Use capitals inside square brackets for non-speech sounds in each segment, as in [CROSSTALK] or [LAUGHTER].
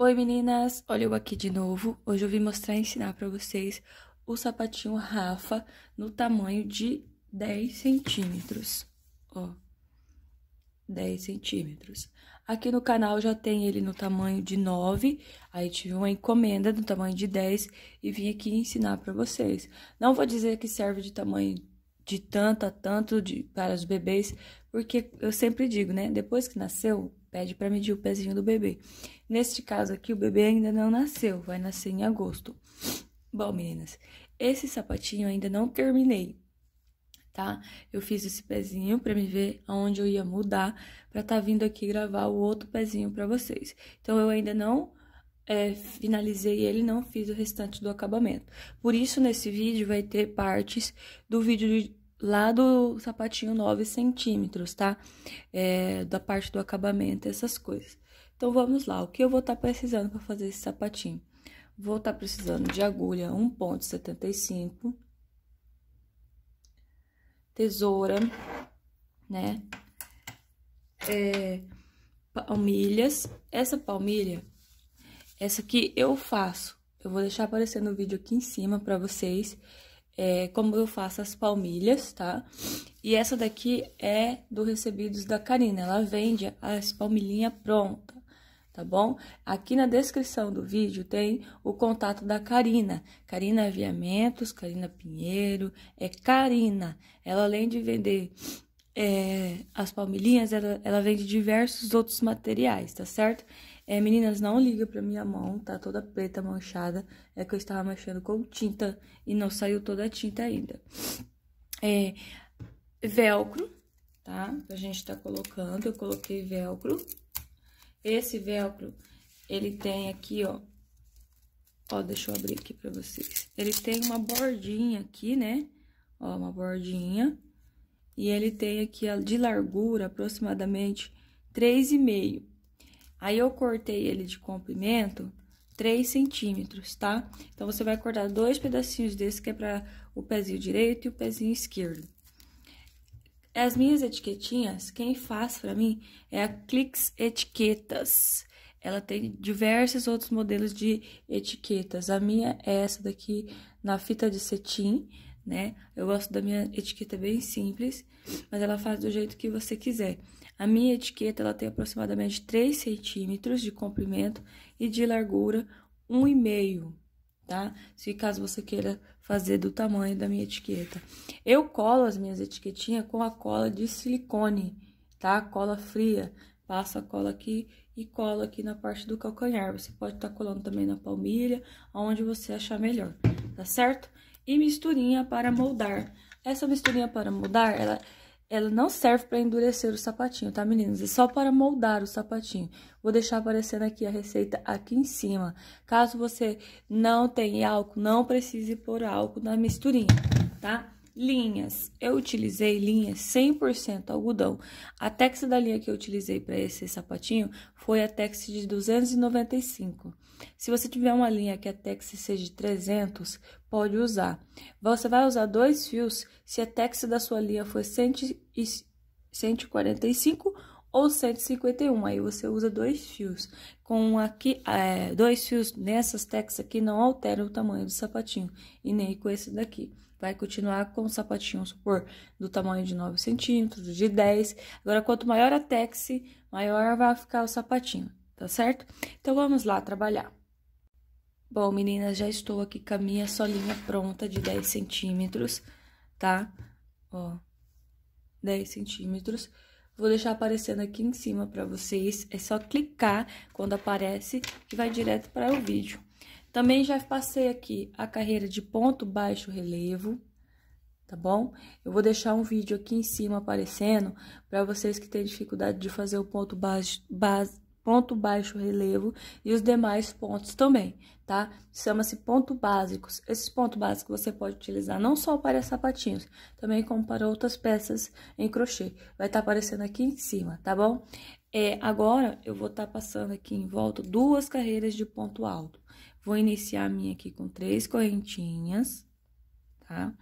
Oi meninas, olha eu aqui de novo. Hoje eu vim mostrar e ensinar para vocês o sapatinho Rafa no tamanho de 10 centímetros. Ó. 10 centímetros. Aqui no canal já tem ele no tamanho de 9, aí tive uma encomenda no tamanho de 10 e vim aqui ensinar para vocês. Não vou dizer que serve de tamanho de tanto a tanto de, para os bebês, porque eu sempre digo, né? Depois que nasceu, pede para medir o pezinho do bebê. Neste caso aqui, o bebê ainda não nasceu, vai nascer em agosto. Bom, meninas, esse sapatinho ainda não terminei tá? Eu fiz esse pezinho para me ver aonde eu ia mudar para estar tá vindo aqui gravar o outro pezinho para vocês. Então eu ainda não é, finalizei ele, não fiz o restante do acabamento. Por isso nesse vídeo vai ter partes do vídeo de, lá do sapatinho 9 centímetros, tá? É, da parte do acabamento, essas coisas. Então vamos lá, o que eu vou estar tá precisando para fazer esse sapatinho? Vou estar tá precisando de agulha 1.75 tesoura, né? É, palmilhas. Essa palmilha, essa aqui eu faço. Eu vou deixar aparecendo o vídeo aqui em cima pra vocês, é, como eu faço as palmilhas, tá? E essa daqui é do Recebidos da Karina. Ela vende as palmilhinhas pronta tá bom? Aqui na descrição do vídeo tem o contato da Karina. Karina Aviamentos, Karina Pinheiro, é Karina. Ela além de vender é, as palmilhinhas, ela, ela vende diversos outros materiais, tá certo? É, meninas, não liga pra minha mão, tá toda preta, manchada. É que eu estava manchando com tinta e não saiu toda a tinta ainda. É, velcro, tá? A gente tá colocando, eu coloquei velcro. Esse velcro, ele tem aqui, ó. Ó, deixa eu abrir aqui pra vocês. Ele tem uma bordinha aqui, né? Ó, uma bordinha. E ele tem aqui, ó, de largura, aproximadamente 3,5. Aí, eu cortei ele de comprimento 3 centímetros, tá? Então, você vai cortar dois pedacinhos desse, que é pra o pezinho direito e o pezinho esquerdo. E é as minhas etiquetinhas, quem faz para mim é a Clix Etiquetas. Ela tem diversos outros modelos de etiquetas. A minha é essa daqui na fita de cetim, né? Eu gosto da minha etiqueta é bem simples, mas ela faz do jeito que você quiser. A minha etiqueta, ela tem aproximadamente 3 centímetros de comprimento e de largura 1,5, tá? Se caso você queira fazer do tamanho da minha etiqueta. Eu colo as minhas etiquetinhas com a cola de silicone, tá? Cola fria. Passa a cola aqui e cola aqui na parte do calcanhar. Você pode estar tá colando também na palmilha, aonde você achar melhor, tá certo? E misturinha para moldar. Essa misturinha para moldar, ela ela não serve para endurecer o sapatinho, tá, meninas? É só para moldar o sapatinho. Vou deixar aparecendo aqui a receita aqui em cima. Caso você não tenha álcool, não precise pôr álcool na misturinha, tá? Linhas, eu utilizei linhas 100% algodão. A tex da linha que eu utilizei para esse sapatinho foi a tex de 295. Se você tiver uma linha que a tex seja de 300, pode usar. Você vai usar dois fios se a tex da sua linha for 145 ou 151, aí você usa dois fios. Com aqui, é, dois fios nessas tex aqui não altera o tamanho do sapatinho e nem com esse daqui vai continuar com o sapatinho, vamos supor, do tamanho de 9 centímetros, de 10. Agora, quanto maior a texe, maior vai ficar o sapatinho, tá certo? Então, vamos lá trabalhar. Bom, meninas, já estou aqui com a minha solinha pronta de 10 centímetros, tá? Ó, 10 centímetros. Vou deixar aparecendo aqui em cima para vocês. É só clicar quando aparece e vai direto para o vídeo. Também já passei aqui a carreira de ponto baixo relevo, tá bom? Eu vou deixar um vídeo aqui em cima aparecendo para vocês que têm dificuldade de fazer o ponto baixo, base, ponto baixo relevo e os demais pontos também, tá? Chama-se ponto básicos. Esses pontos básicos você pode utilizar não só para sapatinhos, também como para outras peças em crochê. Vai estar tá aparecendo aqui em cima, tá bom? É, agora, eu vou estar tá passando aqui em volta duas carreiras de ponto alto. Vou iniciar a minha aqui com três correntinhas, tá?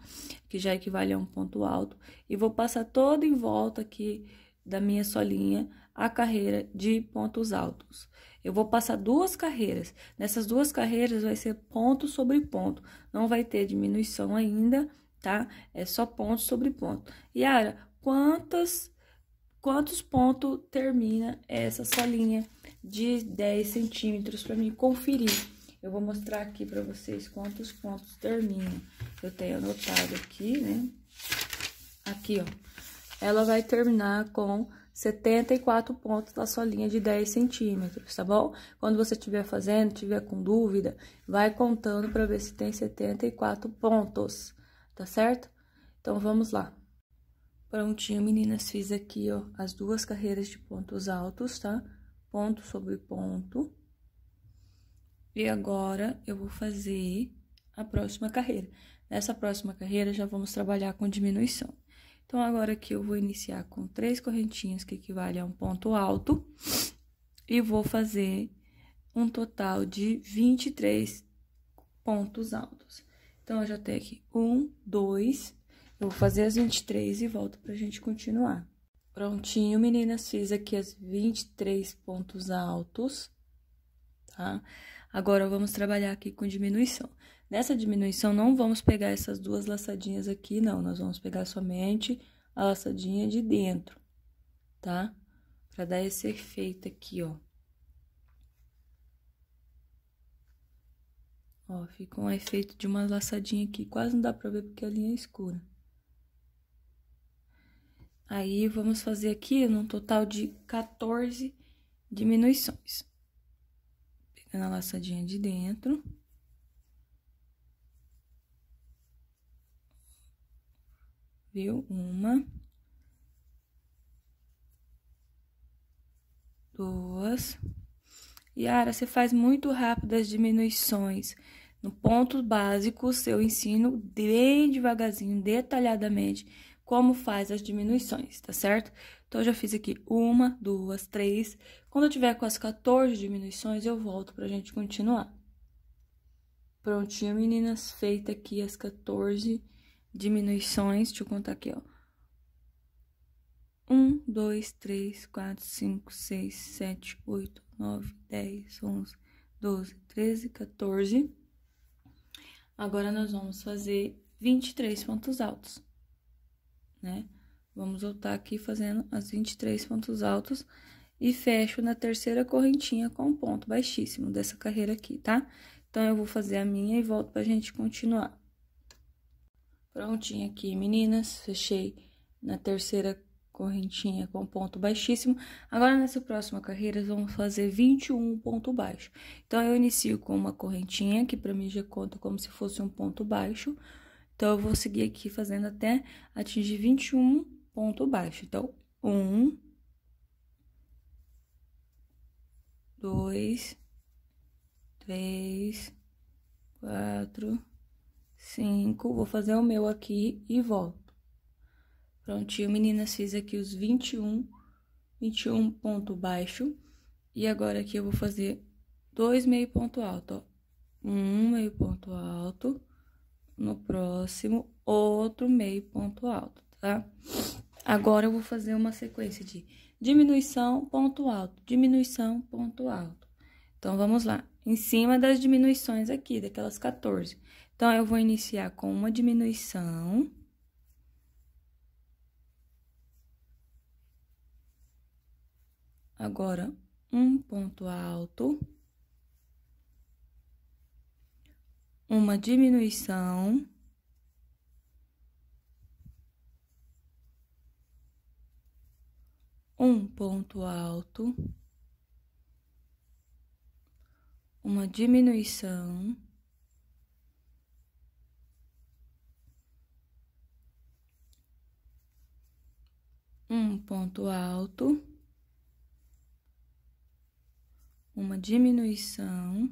Que já equivale a um ponto alto. E vou passar toda em volta aqui da minha solinha a carreira de pontos altos. Eu vou passar duas carreiras. Nessas duas carreiras vai ser ponto sobre ponto. Não vai ter diminuição ainda, tá? É só ponto sobre ponto. Yara, quantas quantos pontos termina essa solinha de 10 centímetros para mim conferir? Eu vou mostrar aqui pra vocês quantos pontos termina. Eu tenho anotado aqui, né? Aqui, ó. Ela vai terminar com 74 pontos na sua linha de 10 centímetros, tá bom? Quando você estiver fazendo, tiver com dúvida, vai contando para ver se tem 74 pontos, tá certo? Então, vamos lá. Prontinho, meninas, fiz aqui, ó, as duas carreiras de pontos altos, tá? Ponto sobre ponto. E agora eu vou fazer a próxima carreira. Nessa próxima carreira já vamos trabalhar com diminuição. Então agora aqui eu vou iniciar com três correntinhas que equivale a um ponto alto e vou fazer um total de 23 pontos altos. Então eu já tenho aqui um, dois, eu vou fazer as 23 e volto pra gente continuar. Prontinho, meninas, fiz aqui as 23 pontos altos, tá? Tá? Agora vamos trabalhar aqui com diminuição. Nessa diminuição, não vamos pegar essas duas laçadinhas aqui, não. Nós vamos pegar somente a laçadinha de dentro, tá? Pra dar esse efeito aqui, ó. Ó, fica um efeito de uma laçadinha aqui. Quase não dá pra ver porque a linha é escura. Aí, vamos fazer aqui num total de 14 diminuições na laçadinha de dentro. Viu? Uma. Duas. Yara, você faz muito rápido as diminuições. No ponto básico, eu ensino bem devagarzinho, detalhadamente, como faz as diminuições, tá certo? Então, eu já fiz aqui uma, duas, três. Quando eu tiver com as 14 diminuições, eu volto pra gente continuar. Prontinho, meninas, feita aqui as 14 diminuições. Deixa eu contar aqui, ó. 1, 2, 3, 4, 5, 6, 7, 8, 9, 10, 11, 12, 13, 14. Agora, nós vamos fazer 23 pontos altos né? Vamos voltar aqui fazendo as 23 pontos altos e fecho na terceira correntinha com um ponto baixíssimo dessa carreira aqui, tá? Então, eu vou fazer a minha e volto pra gente continuar. Prontinho aqui, meninas, fechei na terceira correntinha com ponto baixíssimo. Agora, nessa próxima carreira, vamos fazer 21 ponto baixo. Então, eu inicio com uma correntinha, que pra mim já conta como se fosse um ponto baixo então, eu vou seguir aqui fazendo até atingir 21 ponto baixo. Então, um, dois, três, quatro, cinco. Vou fazer o meu aqui e volto. Prontinho, meninas, fiz aqui os 21, 21 ponto baixo. E agora aqui eu vou fazer dois meio ponto alto, ó. Um meio ponto alto no próximo outro meio ponto alto, tá? Agora eu vou fazer uma sequência de diminuição, ponto alto, diminuição, ponto alto. Então, vamos lá. Em cima das diminuições aqui, daquelas 14. Então, eu vou iniciar com uma diminuição. Agora, um ponto alto. uma diminuição um ponto alto, uma diminuição, um ponto alto, uma diminuição.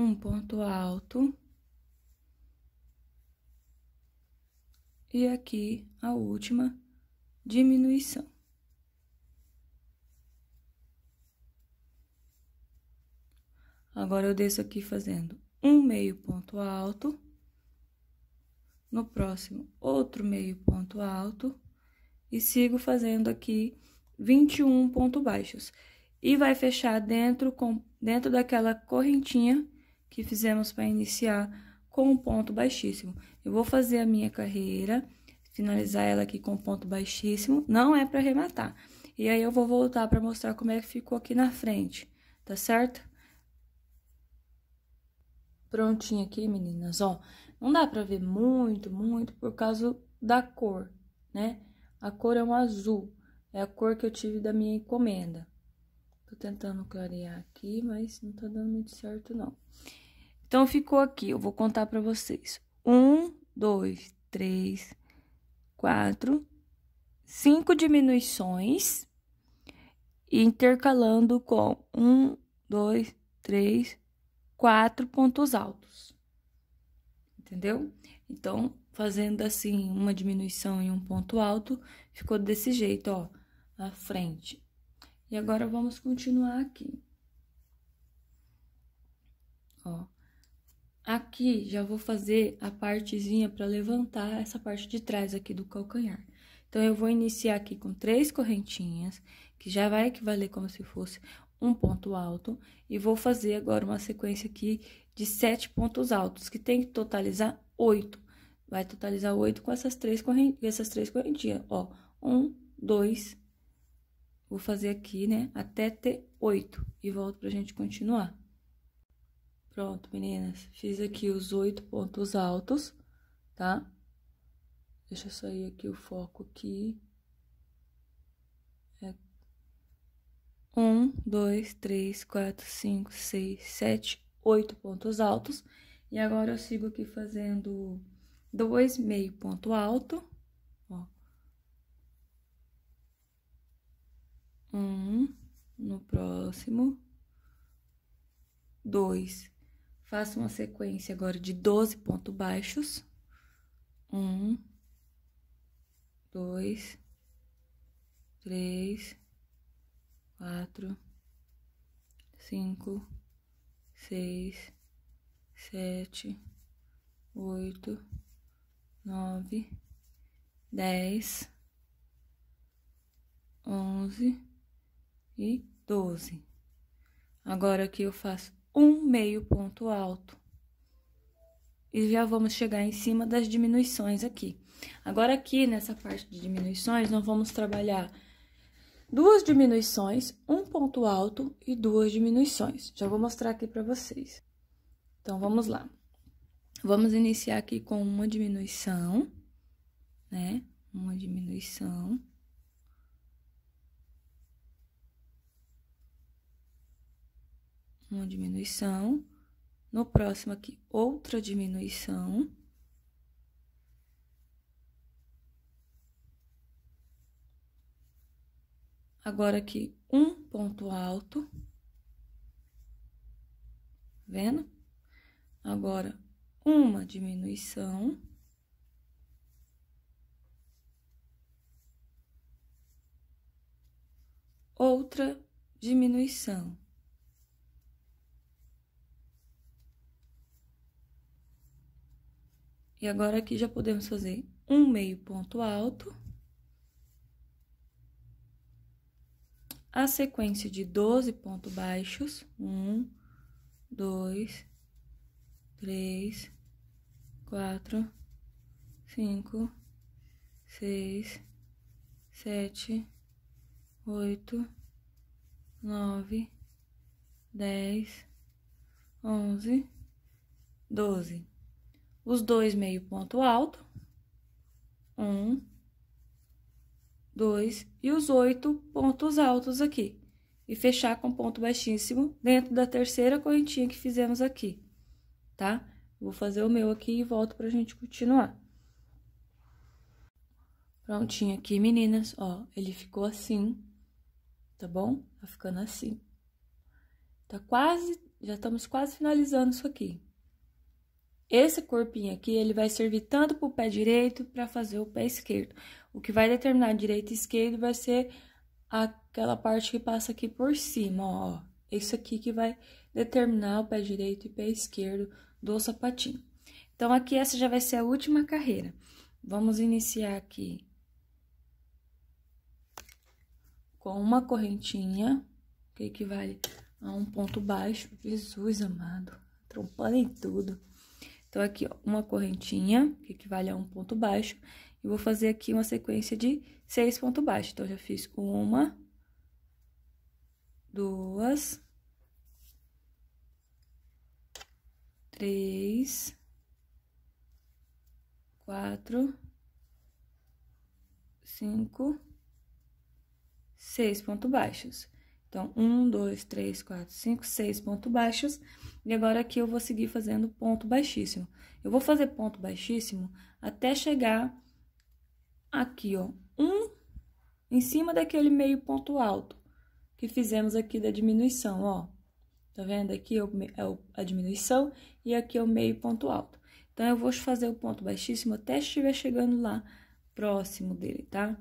um ponto alto. E aqui a última diminuição. Agora, eu desço aqui fazendo um meio ponto alto. No próximo, outro meio ponto alto. E sigo fazendo aqui 21 pontos baixos. E vai fechar dentro, com, dentro daquela correntinha que fizemos para iniciar com um ponto baixíssimo. Eu vou fazer a minha carreira, finalizar ela aqui com um ponto baixíssimo, não é para arrematar. E aí eu vou voltar para mostrar como é que ficou aqui na frente, tá certo? Prontinho aqui, meninas, ó. Não dá para ver muito, muito por causa da cor, né? A cor é um azul, é a cor que eu tive da minha encomenda. Tô tentando clarear aqui, mas não tá dando muito certo, não. Então ficou aqui, eu vou contar para vocês. Um, dois, três, quatro, cinco diminuições, intercalando com um, dois, três, quatro pontos altos. Entendeu? Então, fazendo assim uma diminuição e um ponto alto, ficou desse jeito, ó, na frente. E agora vamos continuar aqui. Ó. Aqui já vou fazer a partezinha para levantar essa parte de trás aqui do calcanhar. Então, eu vou iniciar aqui com três correntinhas, que já vai equivaler como se fosse um ponto alto. E vou fazer agora uma sequência aqui de sete pontos altos, que tem que totalizar oito. Vai totalizar oito com essas três, corrent... essas três correntinhas, ó. Um, dois, vou fazer aqui, né, até ter oito. E volto pra gente continuar. Pronto, meninas. Fiz aqui os oito pontos altos, tá? Deixa eu sair aqui o foco aqui. É. Um, dois, três, quatro, cinco, seis, sete, oito pontos altos. E agora eu sigo aqui fazendo dois meio ponto alto. Ó. Um no próximo. Dois Faço uma sequência agora de 12 pontos baixos. Um, dois, três, quatro, cinco, seis, sete, oito, nove, dez, onze e doze. Agora aqui eu faço um meio ponto alto. E já vamos chegar em cima das diminuições aqui. Agora aqui nessa parte de diminuições, nós vamos trabalhar duas diminuições, um ponto alto e duas diminuições. Já vou mostrar aqui para vocês. Então, vamos lá. Vamos iniciar aqui com uma diminuição, né? Uma diminuição. uma diminuição. No próximo aqui, outra diminuição. Agora aqui, um ponto alto. Vendo? Agora, uma diminuição. Outra diminuição. E agora aqui já podemos fazer um meio ponto alto. A sequência de 12 pontos baixos. Um, dois, três, quatro, cinco, seis, sete, oito, nove, dez, onze, doze os dois meio ponto alto, um, dois, e os oito pontos altos aqui. E fechar com ponto baixíssimo dentro da terceira correntinha que fizemos aqui, tá? Vou fazer o meu aqui e volto pra gente continuar. Prontinho aqui, meninas, ó, ele ficou assim, tá bom? Tá ficando assim. Tá quase, já estamos quase finalizando isso aqui. Esse corpinho aqui, ele vai servir tanto para o pé direito, para fazer o pé esquerdo. O que vai determinar direito e esquerdo vai ser aquela parte que passa aqui por cima, ó. Isso aqui que vai determinar o pé direito e pé esquerdo do sapatinho. Então, aqui essa já vai ser a última carreira. Vamos iniciar aqui com uma correntinha, que equivale a um ponto baixo. Jesus amado, trompando em tudo. Então, aqui, ó, uma correntinha, que equivale a um ponto baixo, e vou fazer aqui uma sequência de seis pontos baixos. Então, já fiz uma, duas, três, quatro, cinco, seis pontos baixos. Então, um, dois, três, quatro, cinco, seis pontos baixos. E agora aqui eu vou seguir fazendo ponto baixíssimo. Eu vou fazer ponto baixíssimo até chegar aqui, ó, um em cima daquele meio ponto alto que fizemos aqui da diminuição, ó. Tá vendo? Aqui é, o, é a diminuição e aqui é o meio ponto alto. Então, eu vou fazer o ponto baixíssimo até estiver chegando lá próximo dele, tá?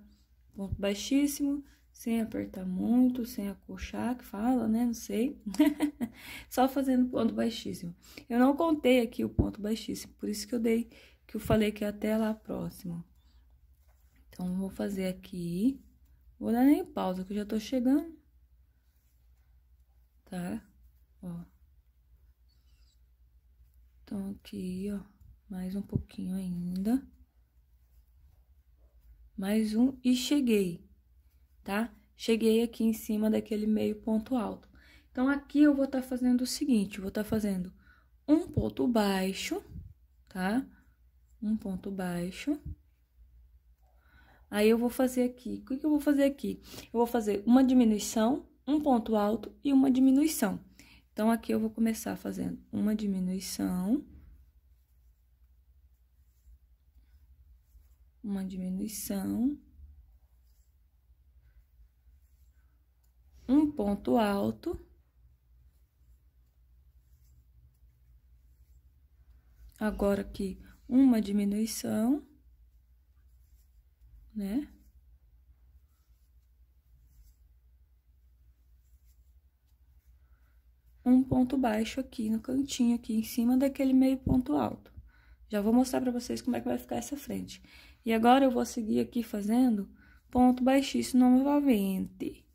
Ponto baixíssimo sem apertar muito, sem acochar, que fala, né? Não sei. [LAUGHS] Só fazendo ponto baixíssimo. Eu não contei aqui o ponto baixíssimo, por isso que eu dei, que eu falei que é até lá próximo. Então, vou fazer aqui. Vou dar nem pausa, que eu já tô chegando. Tá? Ó. Então, aqui, ó. Mais um pouquinho ainda. Mais um e cheguei tá? Cheguei aqui em cima daquele meio ponto alto. Então, aqui eu vou estar tá fazendo o seguinte, vou estar tá fazendo um ponto baixo, tá? Um ponto baixo. Aí, eu vou fazer aqui, o que eu vou fazer aqui? Eu vou fazer uma diminuição, um ponto alto e uma diminuição. Então, aqui eu vou começar fazendo uma diminuição... Uma diminuição um ponto alto. Agora aqui, uma diminuição, né? Um ponto baixo aqui no cantinho, aqui em cima daquele meio ponto alto. Já vou mostrar para vocês como é que vai ficar essa frente. E agora, eu vou seguir aqui fazendo ponto baixíssimo novamente.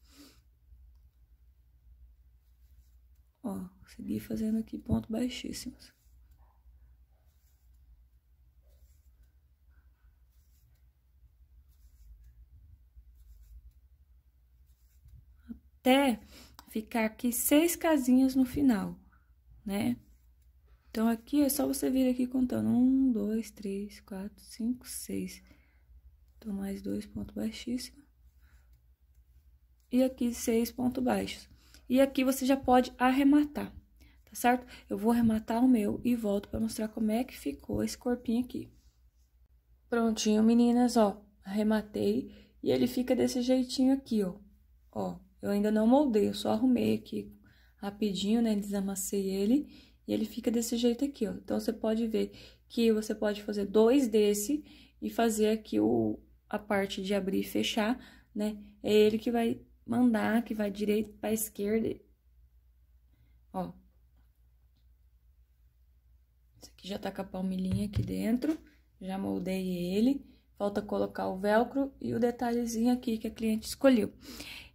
Ó, segui fazendo aqui ponto baixíssimos. Até ficar aqui seis casinhas no final, né? Então, aqui é só você vir aqui contando. Um, dois, três, quatro, cinco, seis. Então, mais dois pontos baixíssimos. E aqui, seis pontos baixos. E aqui você já pode arrematar, tá certo? Eu vou arrematar o meu e volto para mostrar como é que ficou esse corpinho aqui. Prontinho, meninas, ó, arrematei e ele fica desse jeitinho aqui, ó. Ó, eu ainda não moldei, eu só arrumei aqui rapidinho, né, desamassei ele e ele fica desse jeito aqui, ó. Então, você pode ver que você pode fazer dois desse e fazer aqui o, a parte de abrir e fechar, né? É ele que vai mandar, que vai direito para esquerda. Ó. Isso aqui já tá com a palmilhinha aqui dentro, já moldei ele. Falta colocar o velcro e o detalhezinho aqui que a cliente escolheu.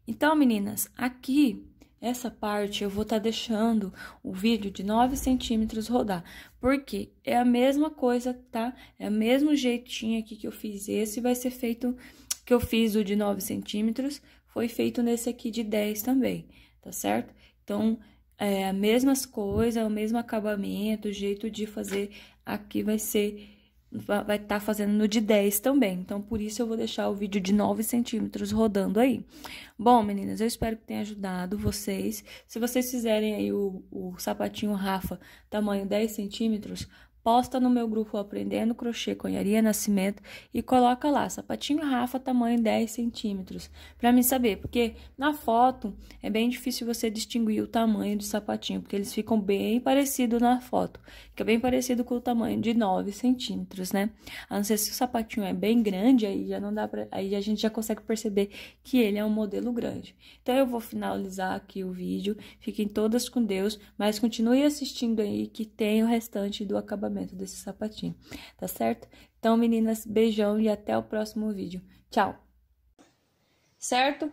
Então, meninas, aqui, essa parte, eu vou estar tá deixando o vídeo de 9 centímetros rodar. Porque é a mesma coisa, tá? É o mesmo jeitinho aqui que eu fiz esse, vai ser feito... Que eu fiz o de 9 centímetros, foi feito nesse aqui de 10 também, tá certo? Então, é, mesmas coisas, o mesmo acabamento, o jeito de fazer aqui vai ser, vai estar tá fazendo no de 10 também. Então, por isso eu vou deixar o vídeo de 9 centímetros rodando aí. Bom, meninas, eu espero que tenha ajudado vocês. Se vocês fizerem aí o, o sapatinho Rafa tamanho 10 centímetros, posta no meu grupo Aprendendo Crochê Conharia Nascimento e coloca lá, sapatinho Rafa, tamanho 10 centímetros, para mim saber, porque na foto é bem difícil você distinguir o tamanho do sapatinho, porque eles ficam bem parecidos na foto, que é bem parecido com o tamanho de 9 centímetros, né? A não ser se o sapatinho é bem grande, aí já não dá pra, aí a gente já consegue perceber que ele é um modelo grande. Então, eu vou finalizar aqui o vídeo, fiquem todas com Deus, mas continue assistindo aí que tem o restante do acabamento funcionamento desse sapatinho, tá certo? Então, meninas, beijão e até o próximo vídeo. Tchau! Certo?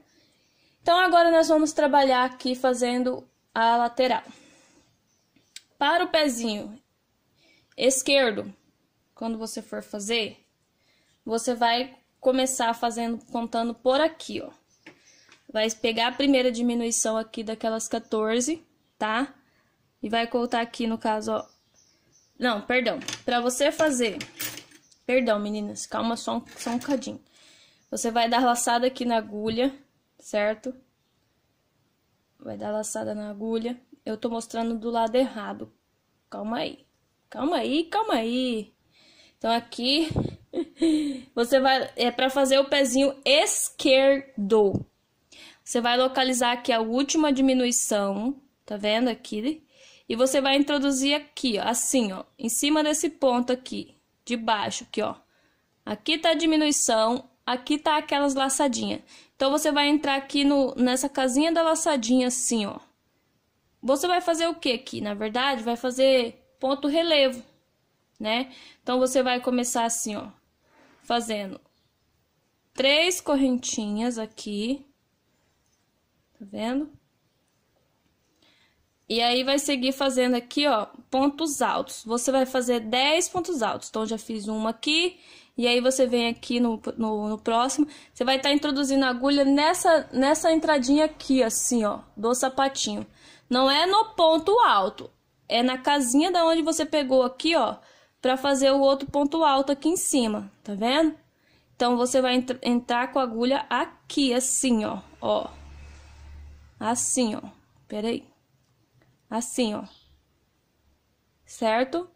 Então, agora nós vamos trabalhar aqui fazendo a lateral. Para o pezinho esquerdo, quando você for fazer, você vai começar fazendo, contando por aqui, ó. Vai pegar a primeira diminuição aqui daquelas 14, tá? E vai contar aqui, no caso, ó, não, perdão. Para você fazer. Perdão, meninas. Calma só um, só um cadinho. Você vai dar laçada aqui na agulha, certo? Vai dar laçada na agulha. Eu tô mostrando do lado errado. Calma aí. Calma aí, calma aí. Então aqui [LAUGHS] você vai é para fazer o pezinho esquerdo. Você vai localizar aqui a última diminuição, tá vendo aqui? E você vai introduzir aqui, ó, assim, ó, em cima desse ponto aqui, de baixo, aqui, ó. Aqui tá a diminuição, aqui tá aquelas laçadinhas. Então, você vai entrar aqui no, nessa casinha da laçadinha, assim, ó. Você vai fazer o que aqui? Na verdade, vai fazer ponto relevo, né? Então, você vai começar assim, ó, fazendo três correntinhas aqui, tá vendo? E aí vai seguir fazendo aqui, ó, pontos altos. Você vai fazer 10 pontos altos. Então, já fiz uma aqui. E aí você vem aqui no, no, no próximo. Você vai estar tá introduzindo a agulha nessa, nessa entradinha aqui, assim, ó, do sapatinho. Não é no ponto alto. É na casinha da onde você pegou aqui, ó, pra fazer o outro ponto alto aqui em cima. Tá vendo? Então, você vai entr entrar com a agulha aqui, assim, ó, ó. Assim, ó. Peraí assim, ó. Certo?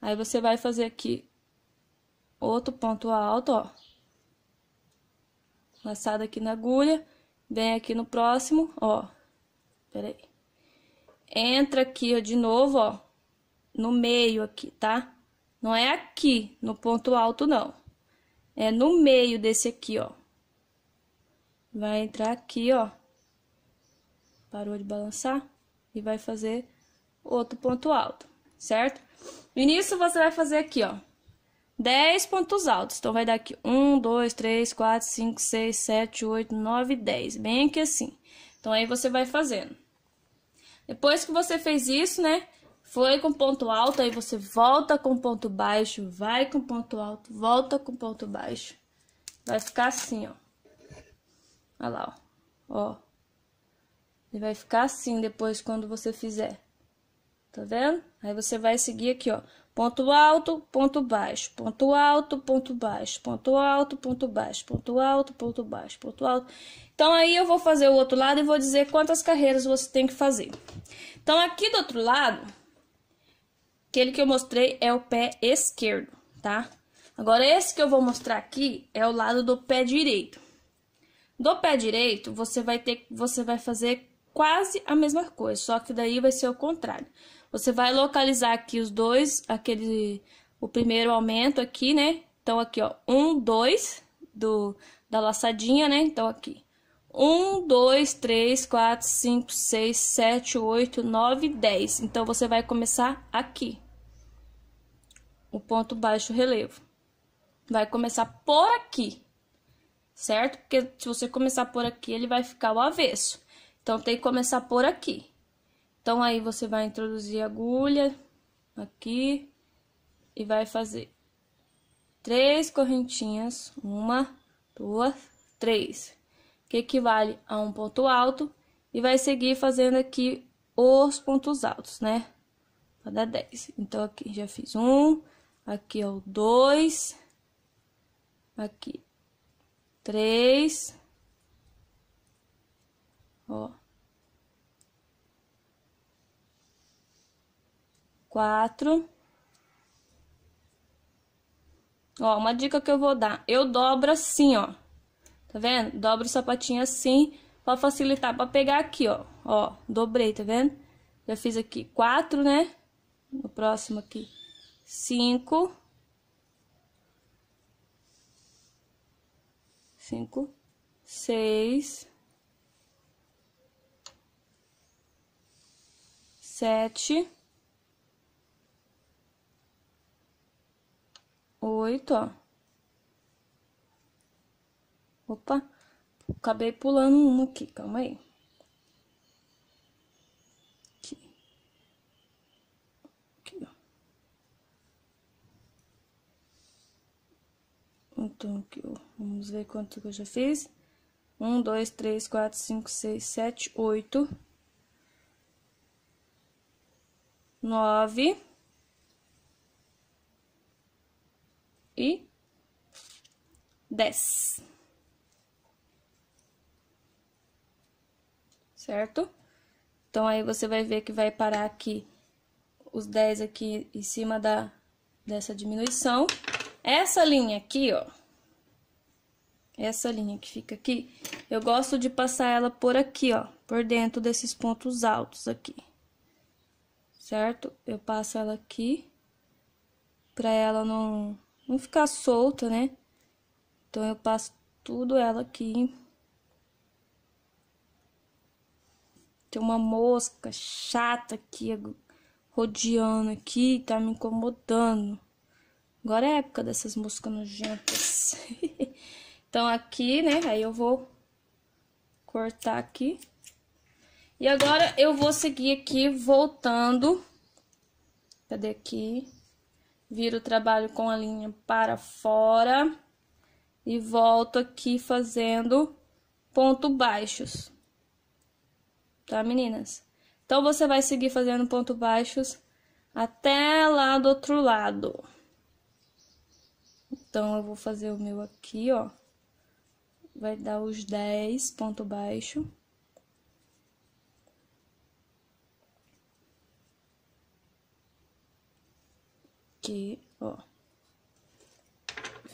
Aí você vai fazer aqui outro ponto alto, ó. Laçado aqui na agulha, vem aqui no próximo, ó. Peraí. Entra aqui, ó, de novo, ó, no meio aqui, tá? Não é aqui, no ponto alto, não. É no meio desse aqui, ó. Vai entrar aqui, ó. Parou de balançar e vai fazer outro ponto alto, certo? E nisso você vai fazer aqui, ó, 10 pontos altos. Então, vai dar aqui 1, 2, 3, 4, 5, 6, 7, 8, 9, 10. Bem aqui assim. Então, aí você vai fazendo. Depois que você fez isso, né? Foi com ponto alto, aí você volta com ponto baixo, vai com ponto alto, volta com ponto baixo. Vai ficar assim, ó. Olha lá, ó. Ó, ele vai ficar assim depois quando você fizer. Tá vendo? Aí você vai seguir aqui, ó. Ponto alto, ponto baixo, ponto alto, ponto baixo, ponto alto, ponto baixo, ponto alto, ponto baixo, ponto alto. Então aí eu vou fazer o outro lado e vou dizer quantas carreiras você tem que fazer. Então aqui do outro lado, aquele que eu mostrei é o pé esquerdo, tá? Agora esse que eu vou mostrar aqui é o lado do pé direito. Do pé direito, você vai ter você vai fazer quase a mesma coisa, só que daí vai ser o contrário. Você vai localizar aqui os dois, aquele o primeiro aumento aqui, né? Então aqui, ó, um, dois do da laçadinha, né? Então aqui. um, dois, três, quatro, cinco, seis, sete, oito, nove, dez. Então você vai começar aqui. O ponto baixo relevo. Vai começar por aqui certo? Porque se você começar por aqui, ele vai ficar o avesso. Então, tem que começar por aqui. Então, aí você vai introduzir a agulha aqui e vai fazer três correntinhas, uma, duas, três, que equivale a um ponto alto, e vai seguir fazendo aqui os pontos altos, né? Vai dar dez. Então, aqui já fiz um, aqui é o dois, aqui três, ó. Quatro. Ó, uma dica que eu vou dar. Eu dobro assim, ó. Tá vendo? Dobro o sapatinho assim pra facilitar pra pegar aqui, ó. Ó, dobrei, tá vendo? Já fiz aqui quatro, né? No próximo aqui. Cinco. Cinco. Seis. sete, oito, ó. Opa, acabei pulando um aqui, calma aí. Aqui. Aqui, ó. Então, aqui, ó. vamos ver quanto que eu já fiz. Um, dois, três, quatro, cinco, seis, sete, oito. nove e dez. Certo? Então, aí você vai ver que vai parar aqui os 10 aqui em cima da, dessa diminuição. Essa linha aqui, ó. Essa linha que fica aqui, eu gosto de passar ela por aqui, ó. Por dentro desses pontos altos aqui certo? Eu passo ela aqui para ela não, não ficar solta, né? Então, eu passo tudo ela aqui. Tem uma mosca chata aqui, rodeando aqui, tá me incomodando. Agora é época dessas moscas nojentas. [LAUGHS] então, aqui, né? Aí eu vou cortar aqui. E agora, eu vou seguir aqui voltando. Cadê aqui? Viro o trabalho com a linha para fora. E volto aqui fazendo ponto baixos. Tá, meninas? Então, você vai seguir fazendo ponto baixos até lá do outro lado. Então, eu vou fazer o meu aqui, ó. Vai dar os 10 ponto baixo. que, ó,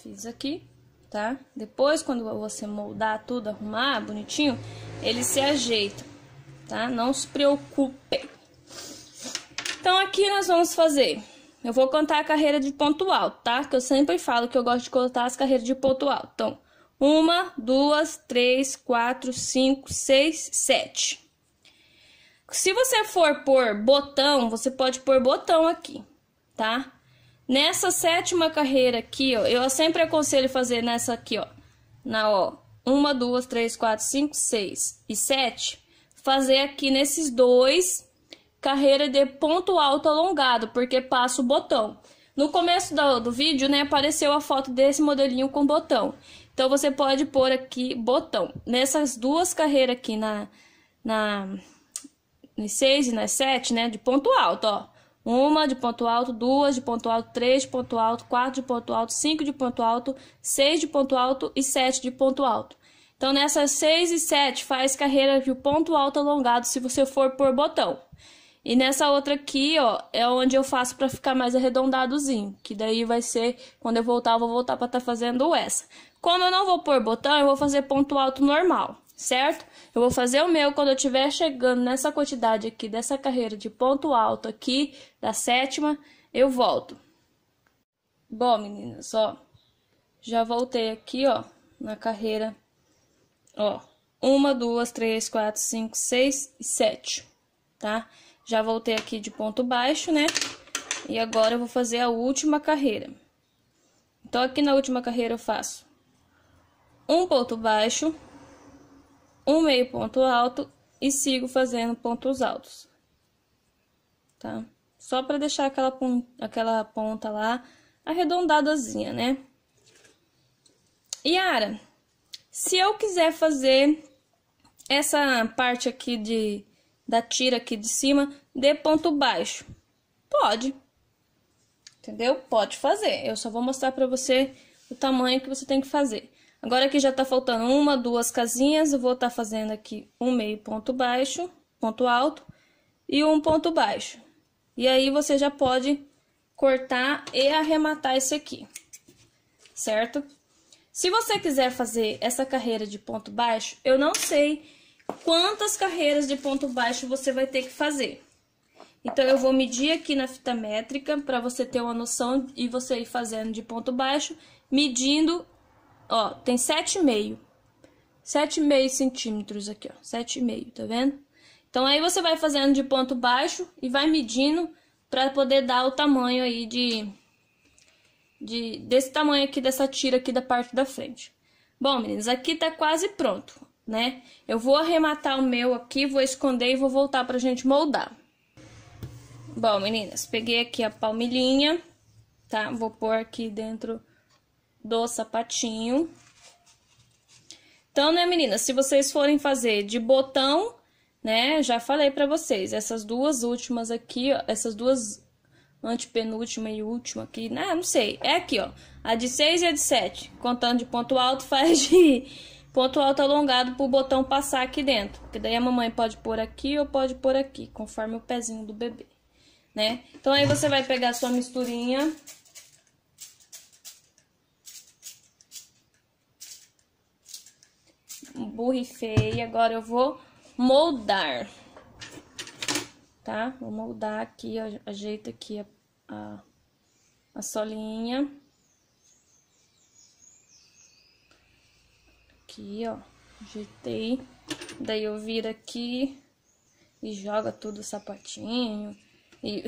fiz aqui, tá? Depois, quando você moldar tudo, arrumar bonitinho, ele se ajeita, tá? Não se preocupe. Então, aqui nós vamos fazer... Eu vou contar a carreira de ponto alto, tá? Que eu sempre falo que eu gosto de contar as carreiras de ponto alto. Então, uma, duas, três, quatro, cinco, seis, sete. Se você for por botão, você pode pôr botão aqui, tá? Nessa sétima carreira aqui, ó, eu sempre aconselho fazer nessa aqui, ó, na ó, uma, duas, três, quatro, cinco, seis e sete, fazer aqui nesses dois carreira de ponto alto alongado, porque passa o botão. No começo do, do vídeo, né, apareceu a foto desse modelinho com botão. Então, você pode pôr aqui botão. Nessas duas carreiras aqui, na, na, seis e nas sete, né, de ponto alto, ó. Uma de ponto alto, duas de ponto alto, três de ponto alto, quatro de ponto alto, cinco de ponto alto, seis de ponto alto e sete de ponto alto. Então, nessas seis e sete faz carreira de ponto alto alongado se você for por botão. E nessa outra aqui, ó, é onde eu faço para ficar mais arredondadozinho. Que daí vai ser, quando eu voltar, eu vou voltar para estar tá fazendo essa. Como eu não vou pôr botão, eu vou fazer ponto alto normal, certo? Eu vou fazer o meu quando eu estiver chegando nessa quantidade aqui, dessa carreira de ponto alto aqui, da sétima, eu volto. Bom, meninas, ó, já voltei aqui, ó, na carreira, ó, uma, duas, três, quatro, cinco, seis e sete, tá? Já voltei aqui de ponto baixo, né? E agora eu vou fazer a última carreira. Então, aqui na última carreira eu faço um ponto baixo, um meio ponto alto e sigo fazendo pontos altos, tá? Só para deixar aquela, aquela ponta lá arredondadazinha, né? Yara, se eu quiser fazer essa parte aqui de da tira aqui de cima de ponto baixo, pode, entendeu? Pode fazer. Eu só vou mostrar para você o tamanho que você tem que fazer. Agora que já tá faltando uma, duas casinhas, eu vou estar tá fazendo aqui um meio ponto baixo, ponto alto e um ponto baixo. E aí você já pode cortar e arrematar esse aqui, certo? Se você quiser fazer essa carreira de ponto baixo, eu não sei quantas carreiras de ponto baixo você vai ter que fazer. Então, eu vou medir aqui na fita métrica para você ter uma noção e você ir fazendo de ponto baixo, medindo ó, tem 7,5. 7,5 centímetros aqui, ó. 7,5, tá vendo? Então, aí você vai fazendo de ponto baixo e vai medindo para poder dar o tamanho aí de, de... Desse tamanho aqui, dessa tira aqui da parte da frente. Bom, meninas, aqui tá quase pronto, né? Eu vou arrematar o meu aqui, vou esconder e vou voltar pra gente moldar. Bom, meninas, peguei aqui a palmilhinha, tá? Vou pôr aqui dentro do sapatinho. Então, né, meninas, se vocês forem fazer de botão, né, já falei para vocês, essas duas últimas aqui, ó, essas duas antepenúltima e última aqui, né, não sei, é aqui, ó, a de 6 e a de 7, contando de ponto alto, [LAUGHS] faz de ponto alto alongado pro botão passar aqui dentro, porque daí a mamãe pode pôr aqui ou pode pôr aqui, conforme o pezinho do bebê, né. Então, aí você vai pegar a sua misturinha... burra e feia. Agora eu vou moldar. Tá? Vou moldar aqui, ajeito aqui a, a, a solinha. Aqui, ó. Ajeitei. Daí eu viro aqui e joga tudo o sapatinho. E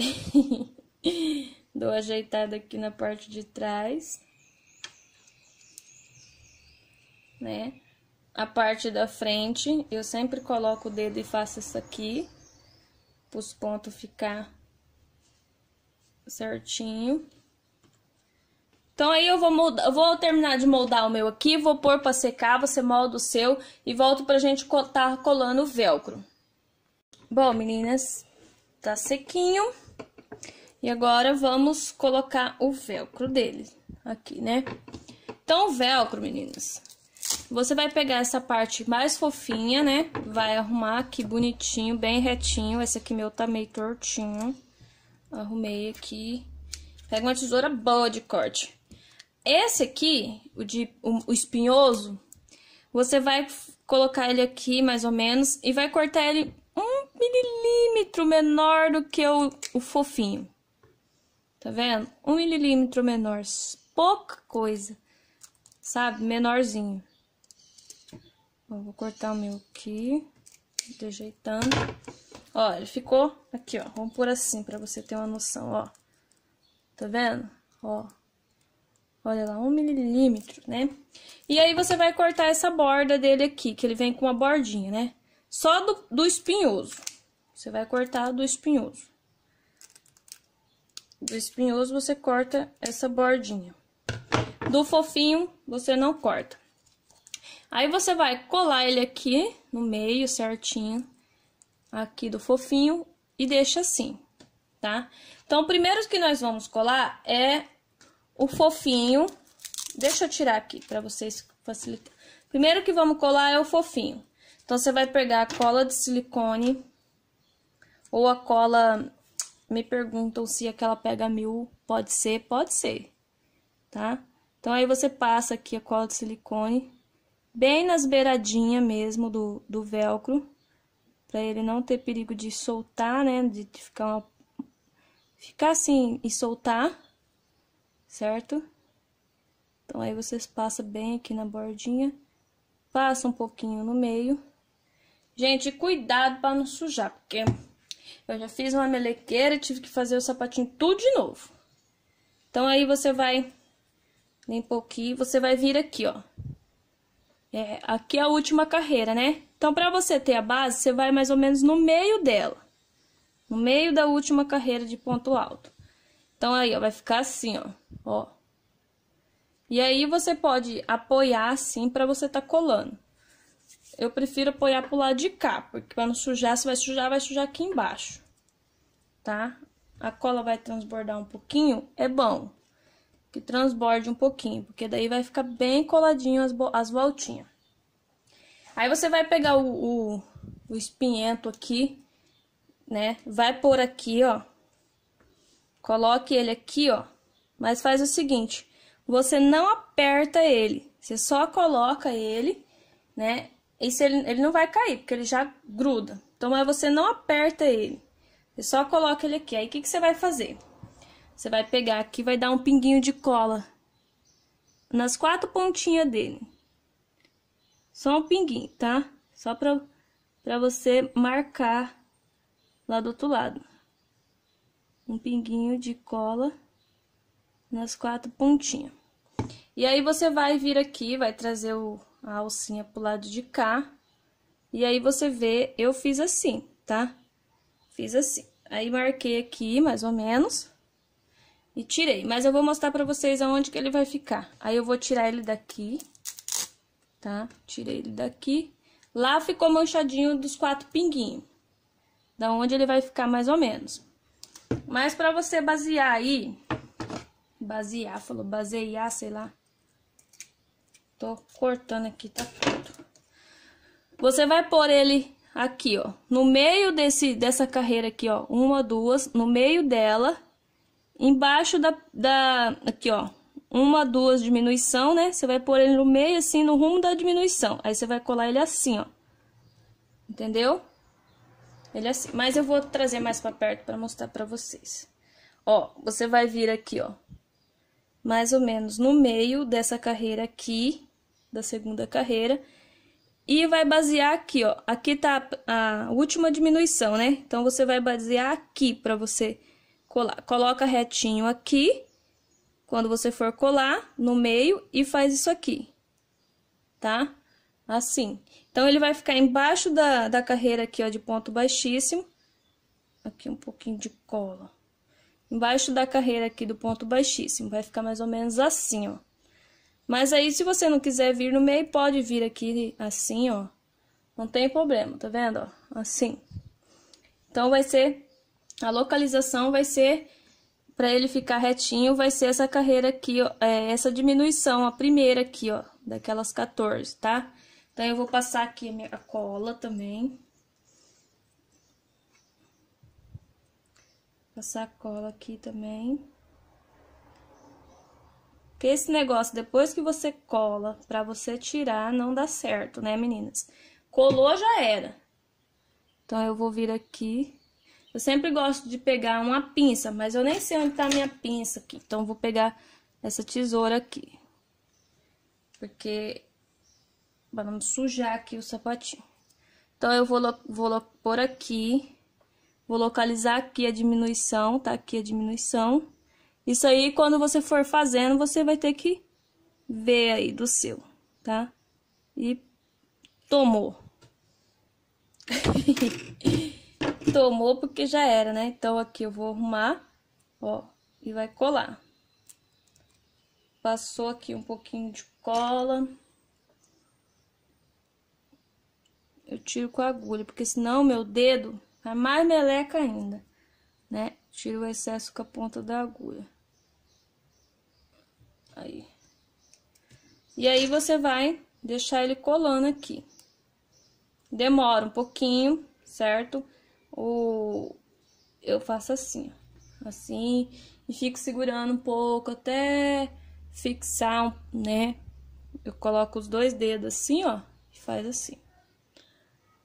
[LAUGHS] dou ajeitada aqui na parte de trás. Né? a parte da frente, eu sempre coloco o dedo e faço isso aqui, para os pontos ficar certinho. Então, aí eu vou, moldar, eu vou terminar de moldar o meu aqui, vou pôr para secar, você molda o seu e volto pra gente estar tá colando o velcro. Bom, meninas, tá sequinho. E agora, vamos colocar o velcro dele aqui, né? Então, o velcro, meninas, você vai pegar essa parte mais fofinha, né? Vai arrumar aqui bonitinho, bem retinho. Esse aqui meu tá meio tortinho. Arrumei aqui. Pega uma tesoura boa de corte. Esse aqui, o, de, o, o espinhoso, você vai colocar ele aqui, mais ou menos, e vai cortar ele um milímetro menor do que o, o fofinho. Tá vendo? Um milímetro menor. Pouca coisa. Sabe? Menorzinho. Eu vou cortar o meu aqui, dejeitando. Ó, ele ficou aqui, ó. Vamos por assim pra você ter uma noção, ó. Tá vendo? Ó. Olha lá, um milímetro, né? E aí você vai cortar essa borda dele aqui, que ele vem com uma bordinha, né? Só do, do espinhoso. Você vai cortar do espinhoso. Do espinhoso você corta essa bordinha. Do fofinho você não corta. Aí você vai colar ele aqui no meio certinho, aqui do fofinho, e deixa assim, tá? Então, o primeiro que nós vamos colar é o fofinho. Deixa eu tirar aqui para vocês facilitar. Primeiro que vamos colar é o fofinho. Então, você vai pegar a cola de silicone ou a cola... Me perguntam se aquela pega mil, pode ser, pode ser, tá? Então, aí você passa aqui a cola de silicone bem nas beiradinhas mesmo do, do velcro, para ele não ter perigo de soltar, né? De ficar, uma... ficar assim e soltar, certo? Então, aí vocês passam bem aqui na bordinha, passa um pouquinho no meio. Gente, cuidado para não sujar, porque eu já fiz uma melequeira e tive que fazer o sapatinho tudo de novo. Então, aí você vai limpar aqui, você vai vir aqui, ó. É, aqui é a última carreira, né? Então, para você ter a base, você vai mais ou menos no meio dela. No meio da última carreira de ponto alto. Então, aí, ó, vai ficar assim, ó. ó. E aí, você pode apoiar assim para você tá colando. Eu prefiro apoiar pro lado de cá, porque pra não sujar, se vai sujar, vai sujar aqui embaixo. Tá? A cola vai transbordar um pouquinho, é bom que transborde um pouquinho, porque daí vai ficar bem coladinho as, as voltinhas. Aí você vai pegar o, o, o espinhento aqui, né? Vai por aqui, ó. Coloque ele aqui, ó. Mas faz o seguinte, você não aperta ele, você só coloca ele, né? E se ele, ele não vai cair, porque ele já gruda. Então, mas você não aperta ele, você só coloca ele aqui. Aí, o que, que você vai fazer? Você vai pegar aqui, vai dar um pinguinho de cola nas quatro pontinhas dele. Só um pinguinho, tá? Só pra, pra você marcar lá do outro lado. Um pinguinho de cola nas quatro pontinhas. E aí, você vai vir aqui, vai trazer o, a alcinha pro lado de cá. E aí, você vê, eu fiz assim, tá? Fiz assim. Aí, marquei aqui, mais ou menos. E tirei, mas eu vou mostrar pra vocês aonde que ele vai ficar. Aí eu vou tirar ele daqui, tá? Tirei ele daqui. Lá ficou manchadinho dos quatro pinguinhos. Da onde ele vai ficar mais ou menos. Mas pra você basear aí... Basear, falou basear, sei lá. Tô cortando aqui, tá Você vai pôr ele aqui, ó. No meio desse, dessa carreira aqui, ó. Uma, duas. No meio dela Embaixo da, da. Aqui, ó. Uma, duas, diminuição, né? Você vai pôr ele no meio, assim, no rumo da diminuição. Aí você vai colar ele assim, ó. Entendeu? Ele é assim. Mas eu vou trazer mais pra perto pra mostrar pra vocês. Ó, você vai vir aqui, ó. Mais ou menos no meio dessa carreira aqui, da segunda carreira. E vai basear aqui, ó. Aqui tá a última diminuição, né? Então, você vai basear aqui pra você colar. Coloca retinho aqui, quando você for colar, no meio, e faz isso aqui, tá? Assim. Então, ele vai ficar embaixo da, da carreira aqui, ó, de ponto baixíssimo. Aqui um pouquinho de cola. Embaixo da carreira aqui do ponto baixíssimo. Vai ficar mais ou menos assim, ó. Mas aí, se você não quiser vir no meio, pode vir aqui assim, ó. Não tem problema, tá vendo? Ó, assim. Então, vai ser a localização vai ser, para ele ficar retinho, vai ser essa carreira aqui, ó, é, essa diminuição, a primeira aqui, ó, daquelas 14, tá? Então, eu vou passar aqui a minha cola também. Passar a cola aqui também. Porque esse negócio, depois que você cola, pra você tirar, não dá certo, né, meninas? Colou, já era. Então, eu vou vir aqui eu sempre gosto de pegar uma pinça, mas eu nem sei onde tá a minha pinça aqui. Então, vou pegar essa tesoura aqui. Porque... Pra não sujar aqui o sapatinho. Então, eu vou, vou por aqui. Vou localizar aqui a diminuição, tá? Aqui a diminuição. Isso aí, quando você for fazendo, você vai ter que ver aí do seu, tá? E tomou. [LAUGHS] Tomou porque já era, né? Então aqui eu vou arrumar, ó, e vai colar. Passou aqui um pouquinho de cola. Eu tiro com a agulha, porque senão meu dedo vai mais meleca ainda, né? Tiro o excesso com a ponta da agulha. Aí. E aí você vai deixar ele colando aqui. Demora um pouquinho, certo? ou eu faço assim, assim, e fico segurando um pouco até fixar, né? Eu coloco os dois dedos assim, ó, e faz assim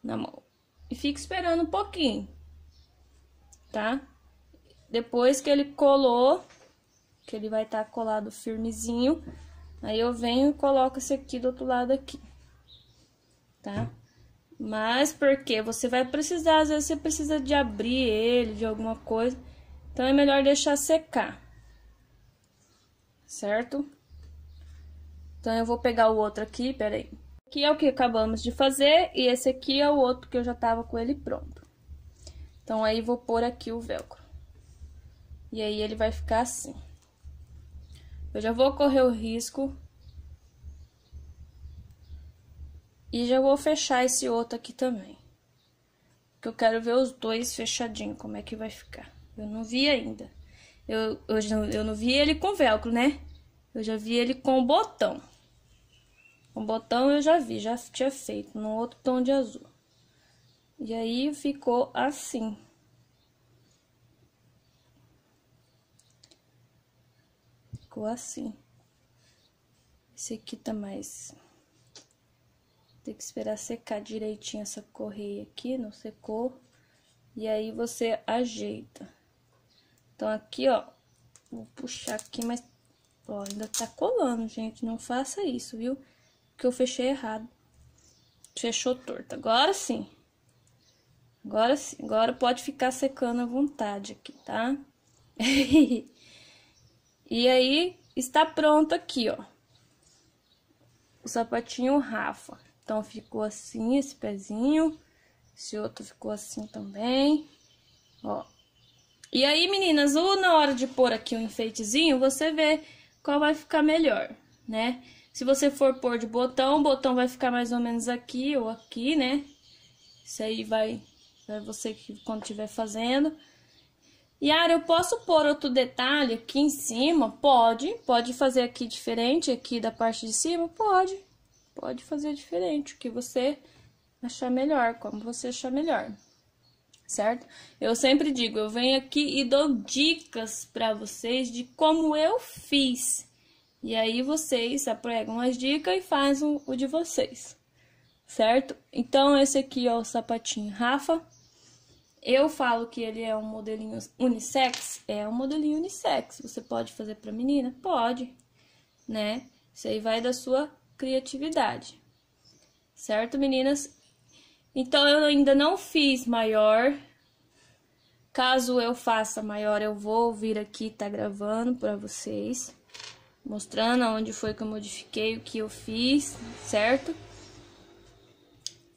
na mão. E fico esperando um pouquinho, tá? Depois que ele colou, que ele vai estar tá colado firmezinho, aí eu venho e coloco esse aqui do outro lado aqui, tá? Mas porque você vai precisar, às vezes você precisa de abrir ele, de alguma coisa. Então é melhor deixar secar. Certo? Então eu vou pegar o outro aqui, peraí. Aqui é o que acabamos de fazer e esse aqui é o outro que eu já tava com ele pronto. Então aí vou pôr aqui o velcro. E aí ele vai ficar assim. Eu já vou correr o risco E já vou fechar esse outro aqui também. Que eu quero ver os dois fechadinhos. como é que vai ficar. Eu não vi ainda. Eu, eu, eu não vi ele com velcro, né? Eu já vi ele com botão. Com botão eu já vi, já tinha feito, num outro tom de azul. E aí ficou assim. Ficou assim. Esse aqui tá mais... Tem que esperar secar direitinho essa correia aqui, não secou. E aí você ajeita. Então aqui, ó, vou puxar aqui, mas ó, ainda tá colando, gente. Não faça isso, viu? Porque eu fechei errado. Fechou torto. Agora sim. Agora sim. Agora pode ficar secando à vontade aqui, tá? [LAUGHS] e aí, está pronto aqui, ó. O sapatinho Rafa. Então, ficou assim esse pezinho. Esse outro ficou assim também. Ó. E aí, meninas, ou na hora de pôr aqui o um enfeitezinho, você vê qual vai ficar melhor, né? Se você for pôr de botão, o botão vai ficar mais ou menos aqui ou aqui, né? Isso aí vai, vai você que quando estiver fazendo. Yara, eu posso pôr outro detalhe aqui em cima? Pode. Pode fazer aqui diferente, aqui da parte de cima? Pode pode fazer diferente, o que você achar melhor, como você achar melhor. Certo? Eu sempre digo, eu venho aqui e dou dicas para vocês de como eu fiz. E aí vocês apregam as dicas e fazem o de vocês. Certo? Então esse aqui é o sapatinho Rafa. Eu falo que ele é um modelinho unissex, é um modelinho unissex. Você pode fazer para menina? Pode, né? Isso aí vai da sua criatividade. Certo, meninas? Então eu ainda não fiz maior. Caso eu faça maior, eu vou vir aqui tá gravando para vocês, mostrando onde foi que eu modifiquei, o que eu fiz, certo?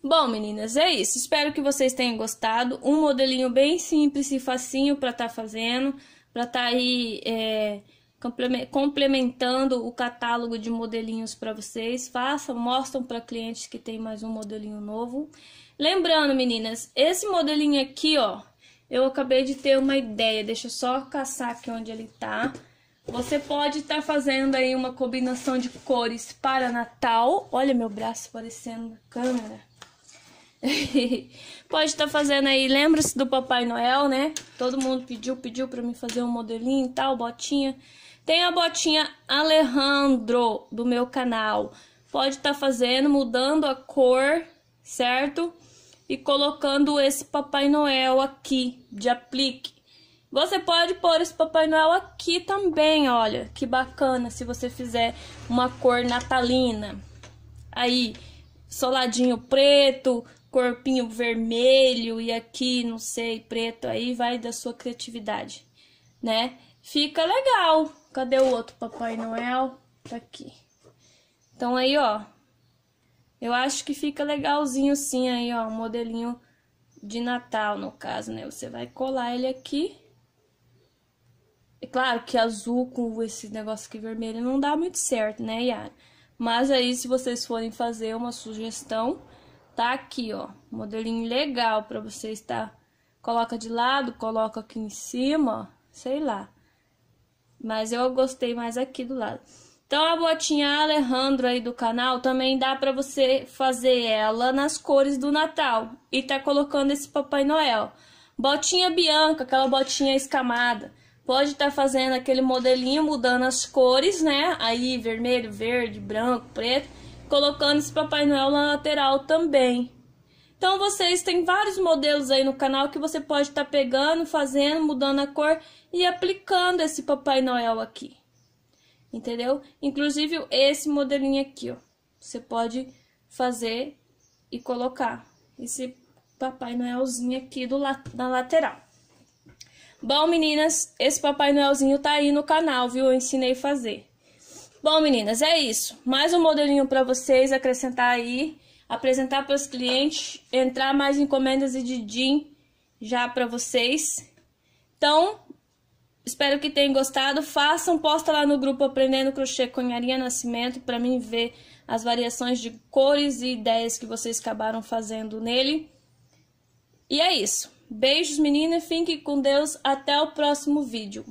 Bom, meninas, é isso. Espero que vocês tenham gostado. Um modelinho bem simples e facinho para estar tá fazendo, para estar tá aí é complementando o catálogo de modelinhos para vocês. Façam, mostram para clientes que tem mais um modelinho novo. Lembrando, meninas, esse modelinho aqui, ó, eu acabei de ter uma ideia. Deixa eu só caçar aqui onde ele tá. Você pode estar tá fazendo aí uma combinação de cores para Natal. Olha meu braço aparecendo na câmera. [LAUGHS] pode estar tá fazendo aí, lembra-se do Papai Noel, né? Todo mundo pediu, pediu para mim fazer um modelinho e tal, botinha. Tem a botinha Alejandro do meu canal. Pode estar tá fazendo, mudando a cor, certo? E colocando esse Papai Noel aqui de aplique. Você pode pôr esse Papai Noel aqui também, olha. Que bacana se você fizer uma cor natalina. Aí, soladinho preto, corpinho vermelho e aqui, não sei, preto. Aí vai da sua criatividade, né? Fica legal, Cadê o outro Papai Noel? Tá aqui. Então aí, ó. Eu acho que fica legalzinho sim aí, ó. Um modelinho de Natal, no caso, né? Você vai colar ele aqui. É claro que azul com esse negócio aqui vermelho não dá muito certo, né, Yara? Mas aí, se vocês forem fazer uma sugestão, tá aqui, ó. Modelinho legal pra vocês tá. Coloca de lado, coloca aqui em cima, sei lá mas eu gostei mais aqui do lado. Então a botinha Alejandro aí do canal também dá para você fazer ela nas cores do Natal e tá colocando esse Papai Noel. Botinha Bianca, aquela botinha escamada, pode estar tá fazendo aquele modelinho mudando as cores, né? Aí vermelho, verde, branco, preto, colocando esse Papai Noel na lateral também. Então vocês têm vários modelos aí no canal que você pode estar tá pegando, fazendo, mudando a cor e aplicando esse Papai Noel aqui. Entendeu? Inclusive esse modelinho aqui, ó. Você pode fazer e colocar esse Papai Noelzinho aqui do la na lateral. Bom, meninas, esse Papai Noelzinho tá aí no canal, viu? Eu ensinei a fazer. Bom, meninas, é isso. Mais um modelinho para vocês acrescentar aí apresentar para os clientes, entrar mais encomendas e de DIN já para vocês. Então, espero que tenham gostado. Façam, posta lá no grupo Aprendendo Crochê Conharia Nascimento para mim ver as variações de cores e ideias que vocês acabaram fazendo nele. E é isso. Beijos, menina. Fiquem com Deus. Até o próximo vídeo.